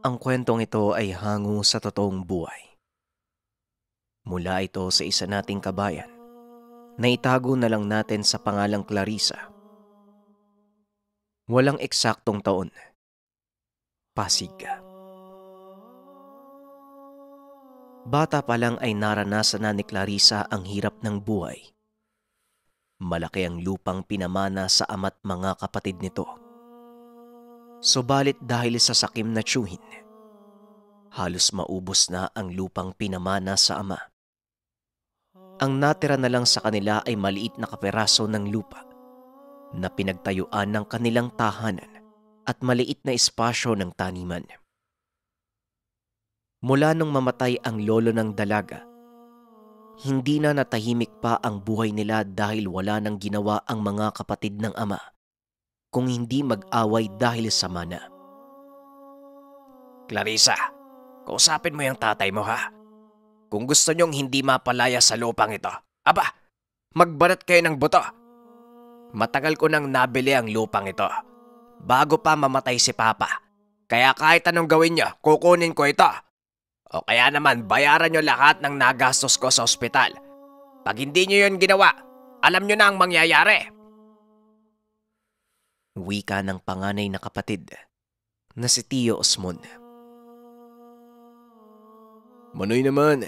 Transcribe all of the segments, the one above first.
Ang kwentong ito ay hango sa totoong buhay. Mula ito sa isa nating kabayan na itago na lang natin sa pangalang Clarissa. Walang eksaktong taon. Pasig ka. Bata pa lang ay naranasan na ni Clarissa ang hirap ng buhay. Malaki ang lupang pinamana sa ama't mga kapatid nito Subalit dahil sa sakim na tiyuhin, halos maubos na ang lupang pinamana sa ama. Ang natira na lang sa kanila ay maliit na kaperaso ng lupa na pinagtayuan ng kanilang tahanan at maliit na espasyo ng taniman. Mula nung mamatay ang lolo ng dalaga, hindi na natahimik pa ang buhay nila dahil wala nang ginawa ang mga kapatid ng ama kung hindi mag-away dahil sa mana. Clarissa, kausapin mo yung tatay mo ha. Kung gusto niyong hindi mapalaya sa lupang ito, aba, magbanat kayo ng buto. Matagal ko nang nabili ang lupang ito bago pa mamatay si Papa. Kaya kahit anong gawin niyo, kukunin ko ito. O kaya naman, bayaran niyo lahat ng nagastos ko sa ospital. Pag hindi niyo yon ginawa, alam niyo na ang mangyayari wika ng panganay na kapatid na si Tio Osmond. Manoy naman,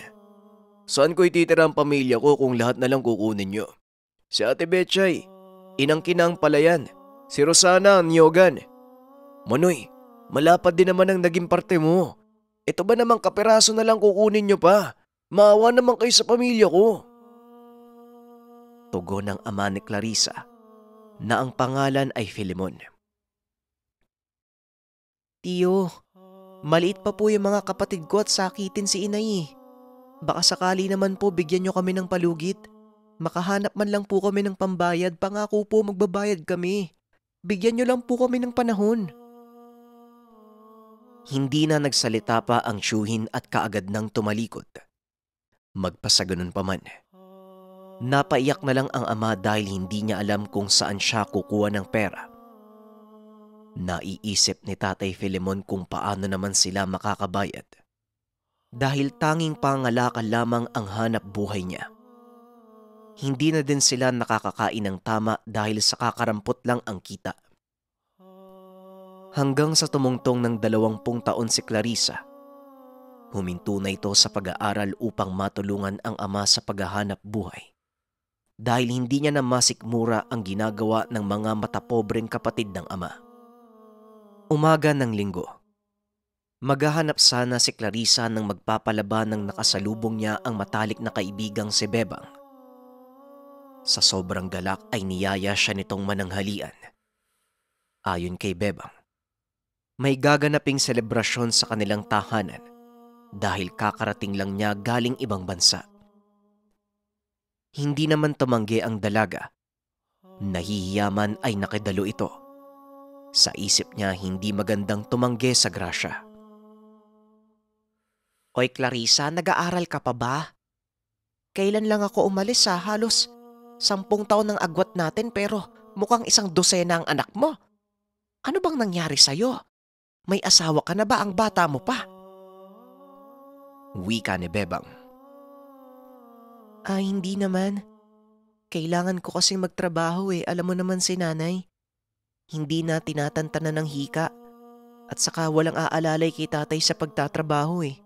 saan ko ititira ang pamilya ko kung lahat na lang kukunin nyo? Si Ate Bechay, Inang ang Palayan, si Rosana ang Nyogan. Manoy, malapad din naman ang naging parte mo. Ito ba namang kaperaso na lang kukunin nyo pa? Maawa naman kayo sa pamilya ko. Tugon ng ama ni Clarissa na ang pangalan ay Filimon. Tiyo, maliit pa po yung mga kapatid ko at sakitin si inay. Eh. Baka sakali naman po bigyan nyo kami ng palugit. Makahanap man lang po kami ng pambayad, pangako po magbabayad kami. Bigyan nyo lang po kami ng panahon. Hindi na nagsalita pa ang Shuhin at kaagad nang tumalikod. Magpasaganon pa man. Napaiyak na lang ang ama dahil hindi niya alam kung saan siya kukuha ng pera. Naiisip ni Tatay Filemon kung paano naman sila makakabayad. Dahil tanging pangalakal lamang ang hanap buhay niya. Hindi na din sila nakakakain ng tama dahil sa kakarampot lang ang kita. Hanggang sa tumungtong ng dalawampung taon si Clarissa, huminto na ito sa pag-aaral upang matulungan ang ama sa paghahanap buhay dahil hindi niya na masikmura ang ginagawa ng mga matapobreng kapatid ng ama. Umaga ng linggo. Maghahanap sana si Clarissa ng magpapalaban ng nakasalubong niya ang matalik na kaibigang si Bebang. Sa sobrang galak ay niyaya siya nitong mananghalian. Ayon kay Bebang, may gaganaping selebrasyon sa kanilang tahanan dahil kakarating lang niya galing ibang bansa. Hindi naman tumanggi ang dalaga. Nahihiyaman ay nakidalo ito. Sa isip niya hindi magandang tumanggi sa grasya. Oy Clarissa, nag-aaral ka pa ba? Kailan lang ako umalis sa ah? Halos sampung taon ng agwat natin pero mukhang isang dosena ang anak mo. Ano bang nangyari sa'yo? May asawa ka na ba ang bata mo pa? Wika ni Bebang. Ah, hindi naman. Kailangan ko kasi magtrabaho eh, alam mo naman si nanay. Hindi na tinatantana ng hika. At saka walang aalalay kay tatay sa pagtatrabaho eh.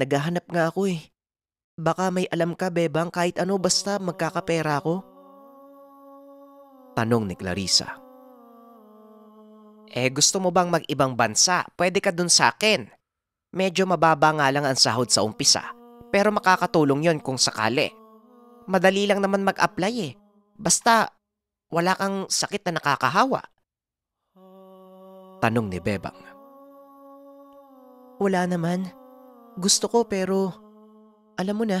Naghahanap nga ako eh. Baka may alam ka, Bebang, kahit ano basta magkakapera ako. Tanong ni Clarissa. Eh gusto mo bang mag-ibang bansa? Pwede ka dun sa akin. Medyo mababa nga lang ang sahod sa umpisa pero makakatulong yon kung sakali. Madali lang naman mag-apply eh. Basta wala kang sakit na nakakahawa. Tanong ni Bebang. Wala naman. Gusto ko pero alam mo na,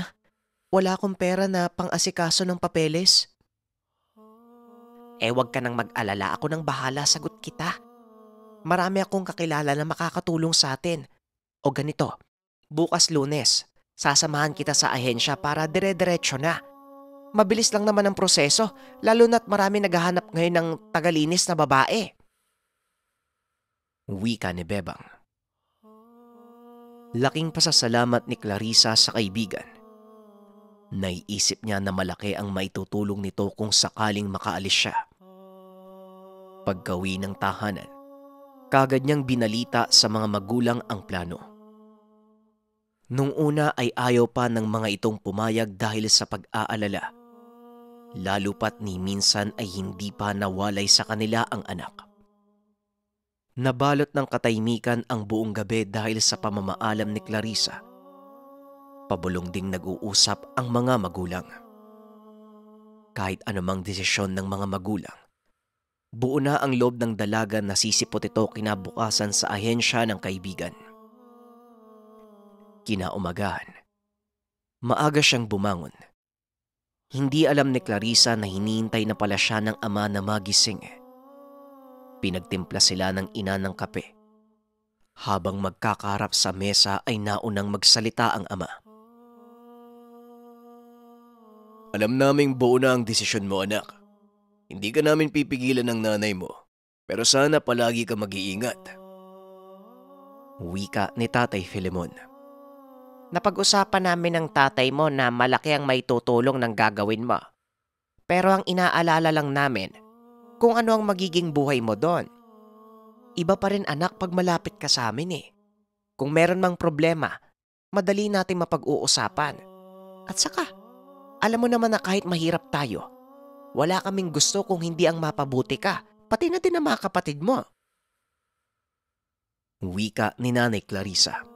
wala akong pera na pang-asikaso ng papeles. Eh wag ka nang mag-alala, ako nang bahala sagot kita. Marami akong kakilala na makakatulong sa atin. O ganito, bukas lunes, Sasamahan kita sa ahensya para dire-diretso na. Mabilis lang naman ang proseso, lalo na't marami naghahanap ngayon ng tagalinis na babae. Wika ni Bebang. Laking pasasalamat ni Clarissa sa kaibigan. Naiisip niya na malaki ang maitutulong nito kung sakaling makaalis siya. Pagkawi ng tahanan, kagad niyang binalita sa mga magulang ang plano Nung una ay ayaw pa ng mga itong pumayag dahil sa pag-aalala. Lalo pat ni minsan ay hindi pa nawalay sa kanila ang anak. Nabalot ng katahimikan ang buong gabi dahil sa pamamaalam ni Clarissa. Pabulong ding nag-uusap ang mga magulang. Kahit anumang desisyon ng mga magulang, buo na ang loob ng dalaga na sisipot ito kinabukasan sa ahensya ng kaibigan kinaumagan. Maaga siyang bumangon. Hindi alam ni Clarissa na hinihintay na pala siya ng ama na magising. Pinagtimpla sila ng ina ng kape. Habang magkakarap sa mesa ay naunang magsalita ang ama. Alam naming buo na ang desisyon mo anak. Hindi ka namin pipigilan ng nanay mo. Pero sana palagi ka mag-iingat. Wika ni Tatay Filemon. Napag-usapan namin ng tatay mo na malaki ang may tutulong ng gagawin mo. Pero ang inaalala lang namin, kung ano ang magiging buhay mo doon. Iba pa rin anak pag malapit ka sa amin eh. Kung meron mang problema, madali natin mapag-uusapan. At saka, alam mo naman na kahit mahirap tayo, wala kaming gusto kung hindi ang mapabuti ka, pati na din ang mga kapatid mo. Wika ni Nanay Clarissa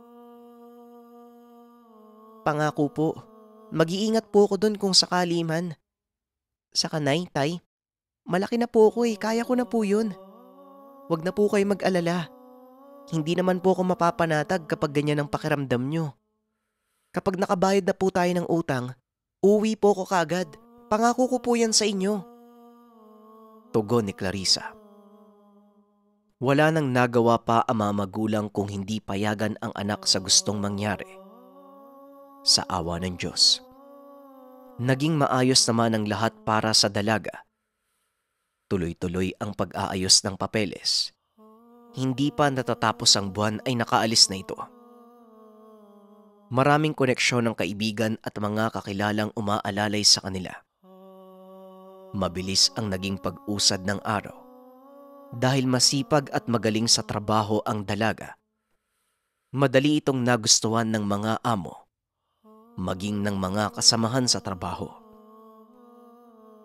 pangako po. Mag-iingat po ako doon kung sakali man. Sa kanay, tay. Malaki na po ako eh, kaya ko na po yun. Huwag na po kayo mag-alala. Hindi naman po ako mapapanatag kapag ganyan ang pakiramdam nyo. Kapag nakabayad na po tayo ng utang, uwi po ko kagad. Pangako ko po yan sa inyo. Tugon ni Clarissa. Wala nang nagawa pa ang mga magulang kung hindi payagan ang anak sa gustong mangyari sa awa ng Diyos. Naging maayos naman ang lahat para sa dalaga. Tuloy-tuloy ang pag-aayos ng papeles. Hindi pa natatapos ang buwan ay nakaalis na ito. Maraming koneksyon ng kaibigan at mga kakilalang umaalalay sa kanila. Mabilis ang naging pag-usad ng araw dahil masipag at magaling sa trabaho ang dalaga. Madali itong nagustuhan ng mga amo maging ng mga kasamahan sa trabaho.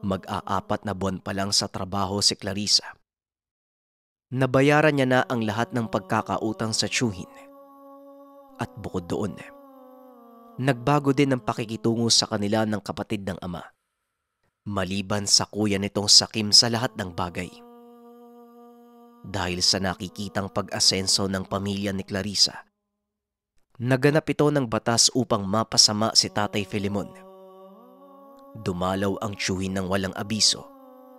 Mag-aapat na buwan pa lang sa trabaho si Clarissa. Nabayaran niya na ang lahat ng pagkakautang sa Chuhin. At bukod doon, nagbago din ang pakikitungo sa kanila ng kapatid ng ama. Maliban sa kuya nitong sakim sa lahat ng bagay. Dahil sa nakikitang pag-asenso ng pamilya ni Clarissa, Naganap ito ng batas upang mapasama si Tatay Filimon. Dumalaw ang tsuhin ng walang abiso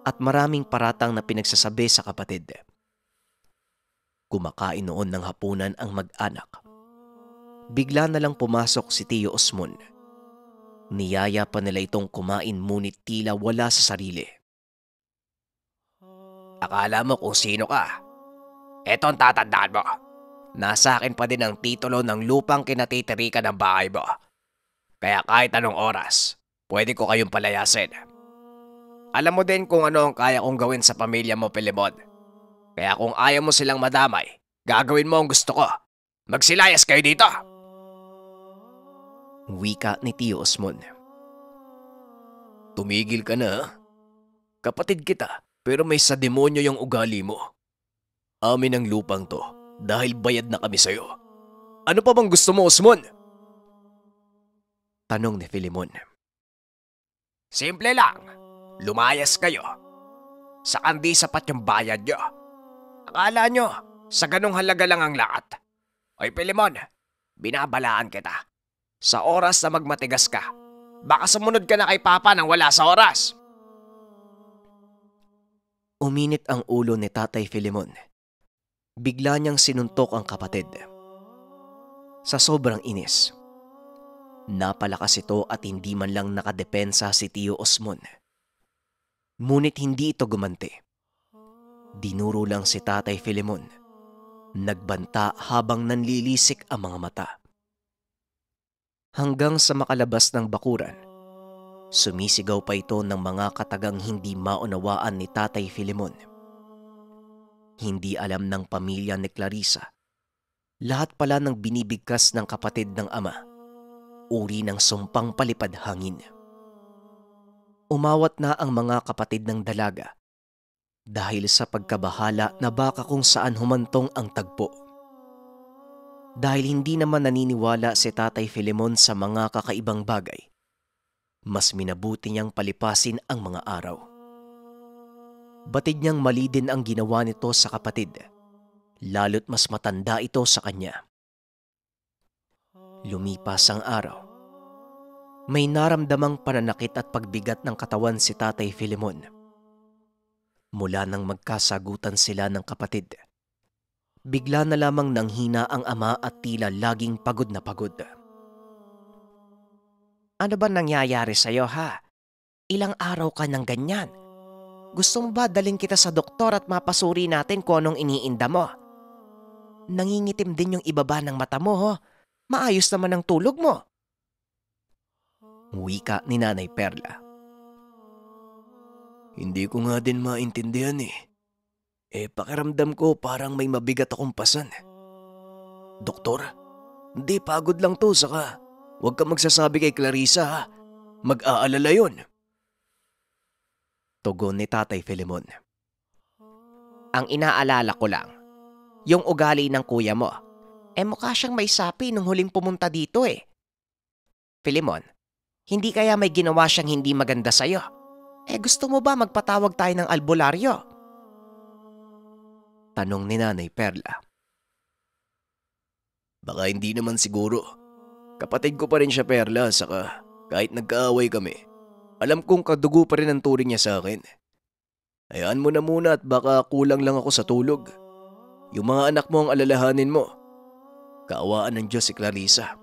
at maraming paratang na pinagsasabi sa kapatid. Kumakain noon ng hapunan ang mag-anak. Bigla na lang pumasok si Tio Osmon. Niyaya pa nila itong kumain munit tila wala sa sarili. Akala mo kung sino ka. Eto'ng tatandaan mo nasa akin pa din ang titulo ng lupang kinatitirikan ng bahay mo. Kaya kahit anong oras, pwede ko kayong palayasin. Alam mo din kung ano ang kaya kong gawin sa pamilya mo, Pilimon. Kaya kung ayaw mo silang madamay, gagawin mo ang gusto ko. Magsilayas kayo dito! Wika ni Tio Osmond. Tumigil ka na. Kapatid kita, pero may sa demonyo yung ugali mo. Amin ang lupang to dahil bayad na kami sa'yo. Ano pa bang gusto mo, Osmon? Tanong ni Filimon. Simple lang. Lumayas kayo. Saan di sapat yung bayad nyo? Akala nyo, sa ganong halaga lang ang lahat. Oy Filimon, binabalaan kita. Sa oras na magmatigas ka, baka sumunod ka na kay Papa nang wala sa oras. Uminit ang ulo ni Tatay Filimon bigla niyang sinuntok ang kapatid. Sa sobrang inis, napalakas ito at hindi man lang nakadepensa si Tio Osmon. Ngunit hindi ito gumante. Dinuro lang si Tatay Filemon. Nagbanta habang nanlilisik ang mga mata. Hanggang sa makalabas ng bakuran, sumisigaw pa ito ng mga katagang hindi maunawaan ni Tatay Filemon hindi alam ng pamilya ni Clarissa. Lahat pala ng binibigkas ng kapatid ng ama. Uri ng sumpang palipad hangin. Umawat na ang mga kapatid ng dalaga dahil sa pagkabahala na baka kung saan humantong ang tagpo. Dahil hindi naman naniniwala si Tatay Filemon sa mga kakaibang bagay, mas minabuti niyang palipasin ang mga araw. Batid niyang mali din ang ginawa nito sa kapatid, lalo't mas matanda ito sa kanya. Lumipas ang araw. May naramdamang pananakit at pagbigat ng katawan si Tatay Filimon. Mula nang magkasagutan sila ng kapatid, bigla na lamang nanghina ang ama at tila laging pagod na pagod. Ano ba nangyayari sa'yo ha? Ilang araw ka ng ganyan? Gusto mo ba daling kita sa doktor at mapasuri natin kung anong iniinda mo? Nangingitim din yung ibaba ng mata mo, ho. Maayos naman ang tulog mo. Uwi ka ni Nanay Perla. Hindi ko nga din maintindihan eh. Eh pakiramdam ko parang may mabigat akong pasan. Doktor, hindi pagod lang to saka huwag ka magsasabi kay Clarissa ha. Mag-aalala yon. Tugon ni Tatay Filimon. Ang inaalala ko lang, yung ugali ng kuya mo, eh mukha siyang may sapi nung huling pumunta dito eh. Filimon, hindi kaya may ginawa siyang hindi maganda sa'yo? Eh gusto mo ba magpatawag tayo ng albularyo? Tanong ni Nanay Perla. Baka hindi naman siguro. Kapatid ko pa rin siya Perla, saka kahit nagkaaway kami, alam kong kadugo pa rin ang turing niya sa akin. Hayaan mo na muna at baka kulang lang ako sa tulog. Yung mga anak mo ang alalahanin mo. Kaawaan ng Diyos si Clarissa.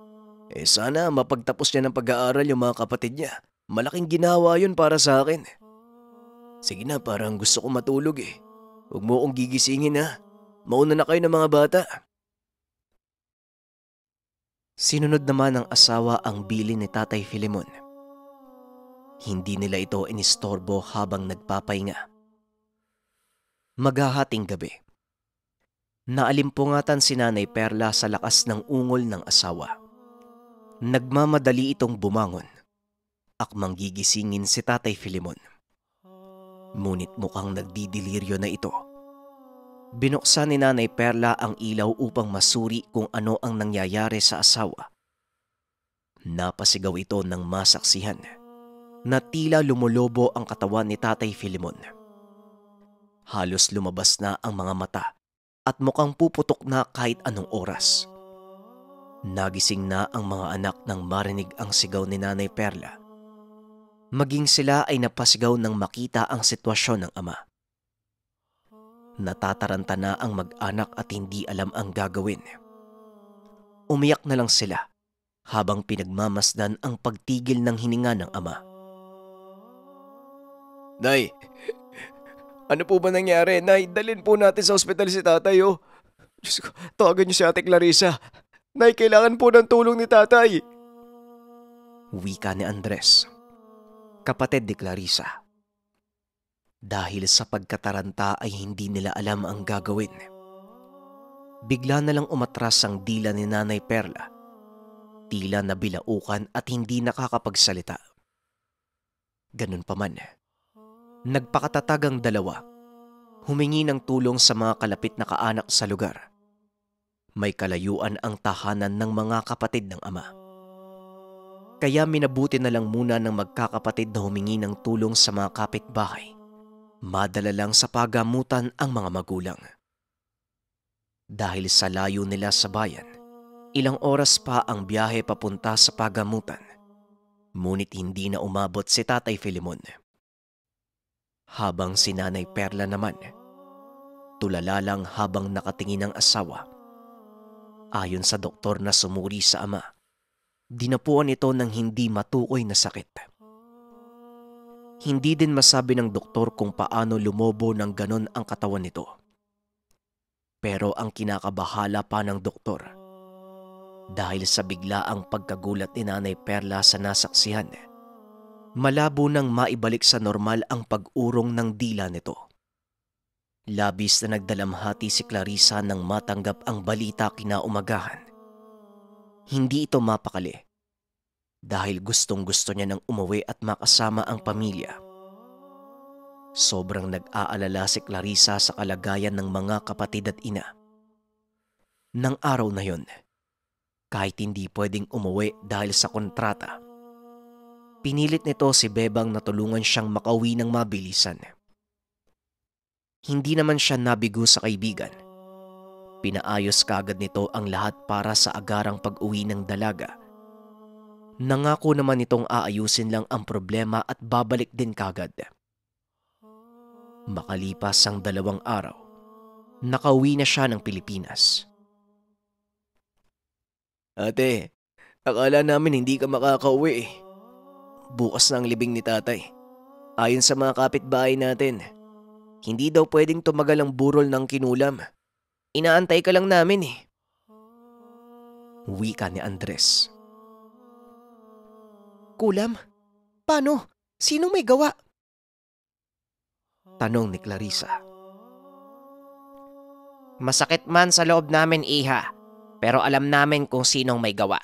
Eh sana mapagtapos niya ng pag-aaral yung mga kapatid niya. Malaking ginawa yun para sa akin. Sige na, parang gusto ko matulog eh. Huwag mo akong gigisingin ha. Mauna na kayo ng mga bata. Sinunod naman ng asawa ang bili ni Tatay Filimon. Hindi nila ito inistorbo habang nagpapahinga. Maghahating gabi. Naalimpungatan si Nanay Perla sa lakas ng ungol ng asawa. Nagmamadali itong bumangon. Akmang gigisingin si Tatay Filimon. Ngunit mukhang nagdidiliryo na ito. Binuksan ni Nanay Perla ang ilaw upang masuri kung ano ang nangyayari sa asawa. Napasigaw ito ng masaksihan na tila lumulobo ang katawan ni Tatay Filimon. Halos lumabas na ang mga mata at mukhang puputok na kahit anong oras. Nagising na ang mga anak nang marinig ang sigaw ni Nanay Perla. Maging sila ay napasigaw nang makita ang sitwasyon ng ama. Natataranta na ang mag-anak at hindi alam ang gagawin. Umiyak na lang sila habang pinagmamasdan ang pagtigil ng hininga ng ama. Nay, ano po ba nangyari? Nay, dalhin po natin sa ospital si tatay, oh. Diyos ko, tawagan niyo si ate Clarissa. Nay, kailangan po ng tulong ni tatay. Wika ni Andres, kapatid ni Clarissa. Dahil sa pagkataranta ay hindi nila alam ang gagawin. Bigla na lang umatras ang dila ni Nanay Perla. Tila nabilaukan at hindi nakakapagsalita. Ganun pa man, Nagpakatatag ang dalawa. Humingi ng tulong sa mga kalapit na kaanak sa lugar. May kalayuan ang tahanan ng mga kapatid ng ama. Kaya minabuti na lang muna ng magkakapatid na humingi ng tulong sa mga kapitbahay. Madala lang sa pagamutan ang mga magulang. Dahil sa layo nila sa bayan, ilang oras pa ang biyahe papunta sa pagamutan. Ngunit hindi na umabot si Tatay Filimon habang si Nanay Perla naman, tulala lang habang nakatingin ang asawa. Ayon sa doktor na sumuri sa ama, dinapuan ito ng hindi matukoy na sakit. Hindi din masabi ng doktor kung paano lumobo ng ganon ang katawan nito. Pero ang kinakabahala pa ng doktor dahil sa bigla ang pagkagulat ni Nanay Perla sa nasaksihan Malabo nang maibalik sa normal ang pag-urong ng dila nito. Labis na nagdalamhati si Clarissa nang matanggap ang balita kinaumagahan. Hindi ito mapakali dahil gustong gusto niya nang umuwi at makasama ang pamilya. Sobrang nag-aalala si Clarissa sa kalagayan ng mga kapatid at ina. Nang araw na yon, kahit hindi pwedeng umuwi dahil sa kontrata, Pinilit nito si Bebang na tulungan siyang makauwi ng mabilisan. Hindi naman siya nabigo sa kaibigan. Pinaayos kagad nito ang lahat para sa agarang pag-uwi ng dalaga. Nangako naman itong aayusin lang ang problema at babalik din kagad. Makalipas ang dalawang araw, nakauwi na siya ng Pilipinas. Ate, akala namin hindi ka makakauwi eh bukas na ang libing ni tatay. Ayon sa mga kapitbahay natin, hindi daw pwedeng tumagal ang burol ng kinulam. Inaantay ka lang namin eh. Uwi ka ni Andres. Kulam? Paano? Sino may gawa? Tanong ni Clarissa. Masakit man sa loob namin, Iha. Pero alam namin kung sinong may gawa.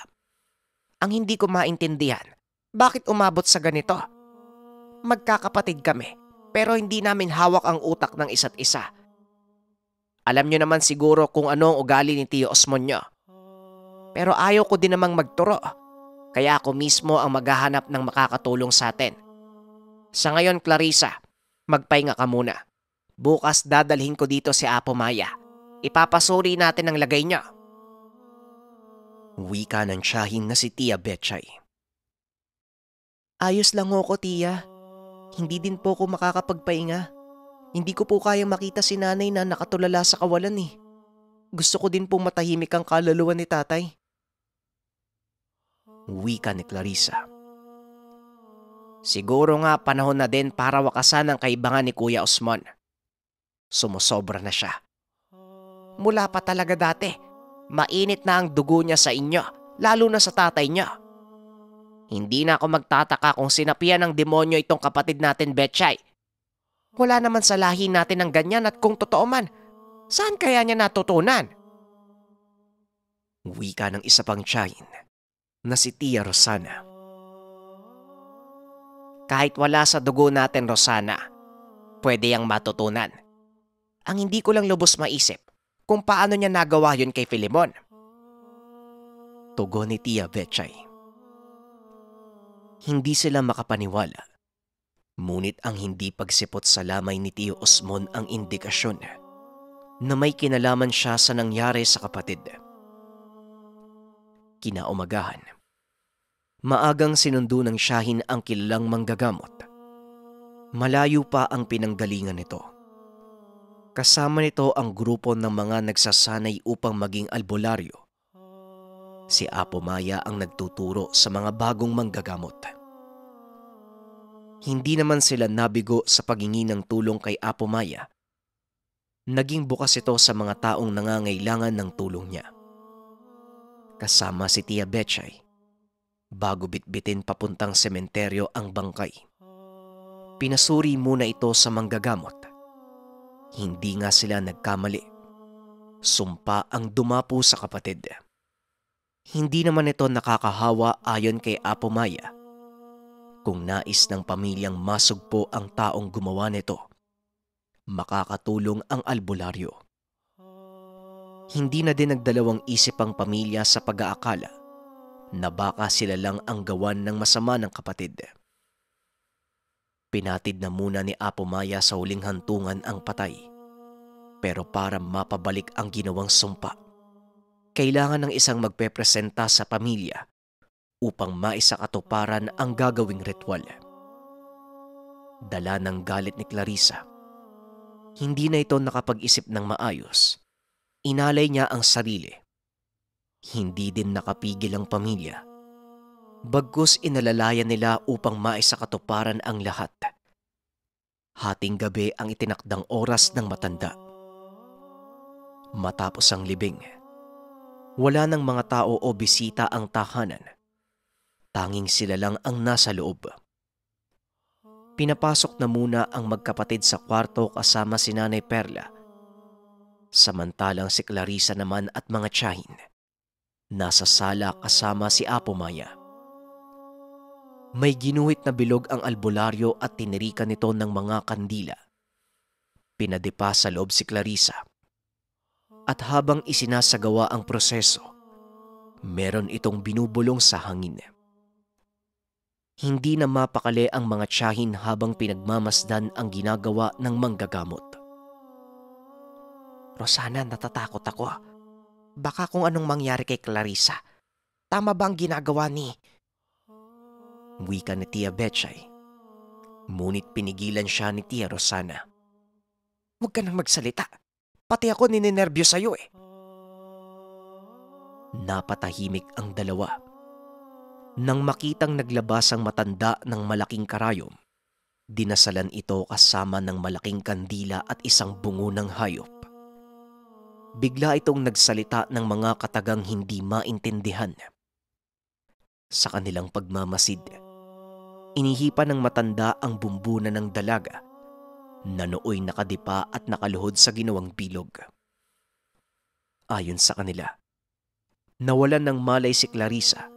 Ang hindi ko maintindihan, bakit umabot sa ganito? Magkakapatid kami, pero hindi namin hawak ang utak ng isa't isa. Alam nyo naman siguro kung ano ang ugali ni Tio Osmon Pero ayaw ko din namang magturo, kaya ako mismo ang maghahanap ng makakatulong sa atin. Sa ngayon, Clarissa, magpahinga ka muna. Bukas dadalhin ko dito si Apo Maya. Ipapasuri natin ang lagay niya. Wika ng tiyahin na si Tia Betchay. Ayos lang ako, tiya. Hindi din po ako makakapagpainga. Hindi ko po kayang makita si nanay na nakatulala sa kawalan eh. Gusto ko din pong matahimik ang kaluluwa ni tatay. Wika ni Clarissa. Siguro nga panahon na din para wakasan ang kaibangan ni Kuya Osman. Sumusobra na siya. Mula pa talaga dati, mainit na ang dugo niya sa inyo, lalo na sa tatay niya. Hindi na ako magtataka kung sinapian ng demonyo itong kapatid natin, Betchay. Wala naman sa lahi natin ang ganyan at kung totoo man, saan kaya niya natutunan? Wika ng isa pang tiyahin na si Tia Rosana. Kahit wala sa dugo natin, Rosana, pwede yang matutunan. Ang hindi ko lang lubos maisip kung paano niya nagawa yun kay Filimon. Tugon ni Tia Betchay hindi sila makapaniwala. Munit ang hindi pagsipot sa lamay ni Tio Osmon ang indikasyon na may kinalaman siya sa nangyari sa kapatid. Kinaumagahan. Maagang sinundo ng Shahin ang kilalang manggagamot. Malayo pa ang pinanggalingan nito. Kasama nito ang grupo ng mga nagsasanay upang maging albularyo. Si Apo Maya ang nagtuturo sa mga bagong manggagamot. Hindi naman sila nabigo sa pagingi ng tulong kay Apo Maya. Naging bukas ito sa mga taong nangangailangan ng tulong niya. Kasama si Tia Betchay bago bitbitin papuntang sementeryo ang bangkay. Pinasuri muna ito sa manggagamot. Hindi nga sila nagkamali. Sumpa ang dumapo sa kapatid. Hindi naman ito nakakahawa ayon kay Apo Maya kung nais ng pamilyang masugpo ang taong gumawa nito, makakatulong ang albularyo. Hindi na din nagdalawang isip ang pamilya sa pag-aakala na baka sila lang ang gawan ng masama ng kapatid. Pinatid na muna ni Apo Maya sa huling hantungan ang patay. Pero para mapabalik ang ginawang sumpa, kailangan ng isang magpepresenta sa pamilya upang maisakatuparan ang gagawing ritual. Dala ng galit ni Clarissa. Hindi na ito nakapag-isip ng maayos. Inalay niya ang sarili. Hindi din nakapigil ang pamilya. Bagkus inalalayan nila upang maisakatuparan ang lahat. Hating gabi ang itinakdang oras ng matanda. Matapos ang libing, wala ng mga tao o bisita ang tahanan. Tanging sila lang ang nasa loob. Pinapasok na muna ang magkapatid sa kwarto kasama si Nanay Perla. Samantalang si Clarissa naman at mga tiyahin. Nasa sala kasama si Apo Maya. May ginuhit na bilog ang albularyo at tinirikan nito ng mga kandila. Pinadipa sa loob si Clarissa. At habang isinasagawa ang proseso, meron itong binubulong sa hangin hindi na mapakali ang mga tiyahin habang pinagmamasdan ang ginagawa ng manggagamot. Rosana, natatakot ako. Ah. Baka kung anong mangyari kay Clarissa. Tama ba ang ginagawa ni... Wika ni Tia Betchay. Ngunit pinigilan siya ni Tia Rosana. Huwag ka nang magsalita. Pati ako nininerbyo sa'yo eh. Napatahimik ang dalawa nang makitang naglabas ang matanda ng malaking karayom, dinasalan ito kasama ng malaking kandila at isang bungo ng hayop. Bigla itong nagsalita ng mga katagang hindi maintindihan. Sa kanilang pagmamasid, inihipa ng matanda ang bumbuna ng dalaga nanooy nakadipa at nakaluhod sa ginawang bilog. Ayon sa kanila, nawalan ng malay si Clarissa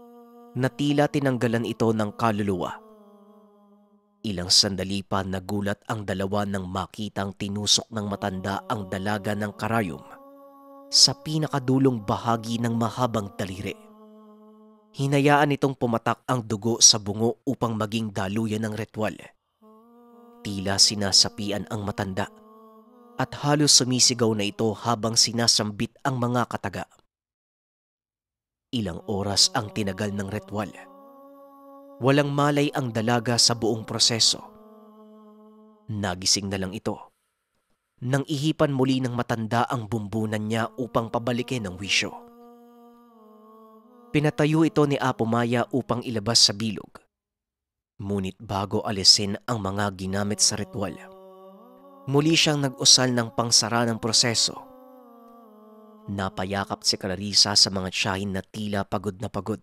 na tila tinanggalan ito ng kaluluwa. Ilang sandali pa nagulat ang dalawa nang makitang tinusok ng matanda ang dalaga ng karayom sa pinakadulong bahagi ng mahabang daliri. Hinayaan itong pumatak ang dugo sa bungo upang maging daluyan ng ritual. Tila sinasapian ang matanda at halos sumisigaw na ito habang sinasambit ang mga kataga. Ilang oras ang tinagal ng ritual. Walang malay ang dalaga sa buong proseso. Nagising na lang ito. Nang ihipan muli ng matanda ang bumbunan niya upang pabalikin ang wisyo. Pinatayo ito ni Apo Maya upang ilabas sa bilog. Ngunit bago alisin ang mga ginamit sa ritual, muli siyang nag-usal ng pangsara ng proseso Napayakap si Clarissa sa mga tiyahin na tila pagod na pagod.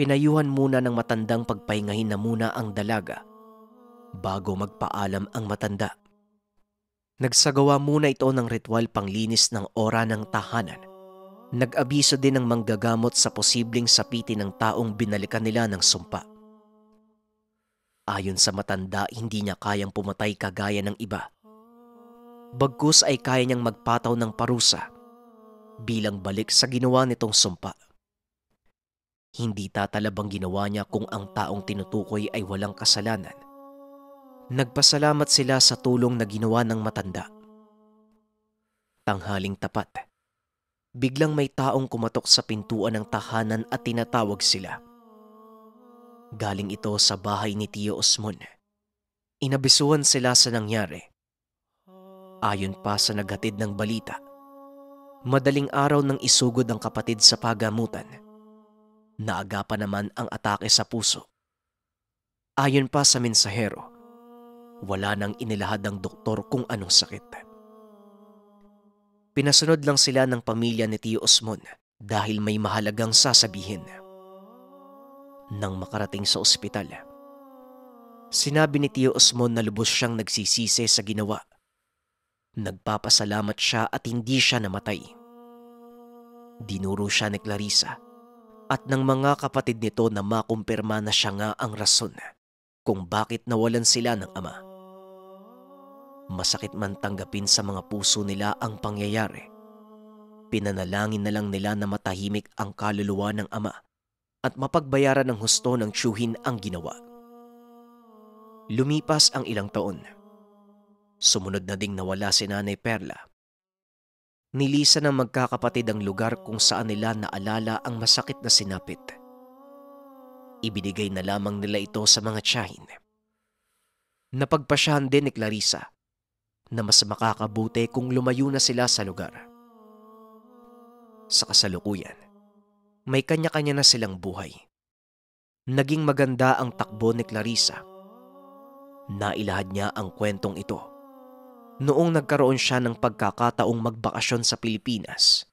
Pinayuhan muna ng matandang pagpahingahin na muna ang dalaga bago magpaalam ang matanda. Nagsagawa muna ito ng ritual panglinis ng ora ng tahanan. Nag-abiso din ng manggagamot sa posibleng sapiti ng taong binalikan nila ng sumpa. Ayon sa matanda, hindi niya kayang pumatay kagaya ng iba bagkus ay kaya niyang magpataw ng parusa bilang balik sa ginawa nitong sumpa. Hindi tatalabang ginawa niya kung ang taong tinutukoy ay walang kasalanan. Nagpasalamat sila sa tulong na ginawa ng matanda. Tanghaling tapat. Biglang may taong kumatok sa pintuan ng tahanan at tinatawag sila. Galing ito sa bahay ni Tio Osmon. Inabisuhan sila sa nangyari Ayon pa sa naghatid ng balita, madaling araw nang isugod ang kapatid sa pagamutan. Naagapa naman ang atake sa puso. Ayon pa sa mensahero, wala nang inilahad ng doktor kung anong sakit. Pinasunod lang sila ng pamilya ni Tio Osmon dahil may mahalagang sasabihin. Nang makarating sa ospital, Sinabi ni Tio Osmon na lubos siyang nagsisisi sa ginawa Nagpapasalamat siya at hindi siya namatay. Dinuro siya ni Clarissa at ng mga kapatid nito na makumpirma na siya nga ang rason kung bakit nawalan sila ng ama. Masakit man tanggapin sa mga puso nila ang pangyayari. Pinanalangin na lang nila na matahimik ang kaluluwa ng ama at mapagbayaran ng husto ng tsuhin ang ginawa. Lumipas ang ilang taon Sumunod na ding nawala si Nanay Perla. Nilisan ng magkakapatid ang lugar kung saan nila naalala ang masakit na sinapit. Ibinigay na lamang nila ito sa mga tiyahin. Napagpasyahan din ni Clarissa na mas makakabuti kung lumayo na sila sa lugar. Sa kasalukuyan, may kanya-kanya na silang buhay. Naging maganda ang takbo ni Clarissa. Nailahad niya ang kwentong ito noong nagkaroon siya ng pagkakataong magbakasyon sa Pilipinas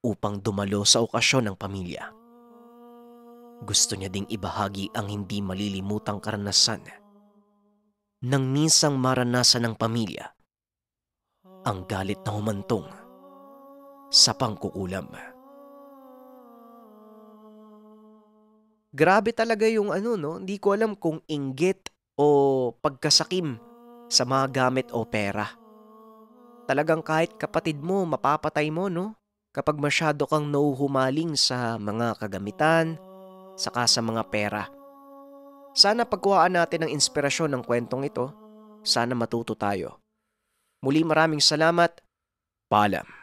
upang dumalo sa okasyon ng pamilya. Gusto niya ding ibahagi ang hindi malilimutang karanasan nang minsang maranasan ng pamilya ang galit na humantong sa pangkukulam. Grabe talaga yung ano no, hindi ko alam kung inggit o pagkasakim sa mga gamit o pera. Talagang kahit kapatid mo, mapapatay mo, no? Kapag masyado kang nauhumaling sa mga kagamitan, saka sa mga pera. Sana pagkuhaan natin ng inspirasyon ng kwentong ito. Sana matuto tayo. Muli maraming salamat. Paalam.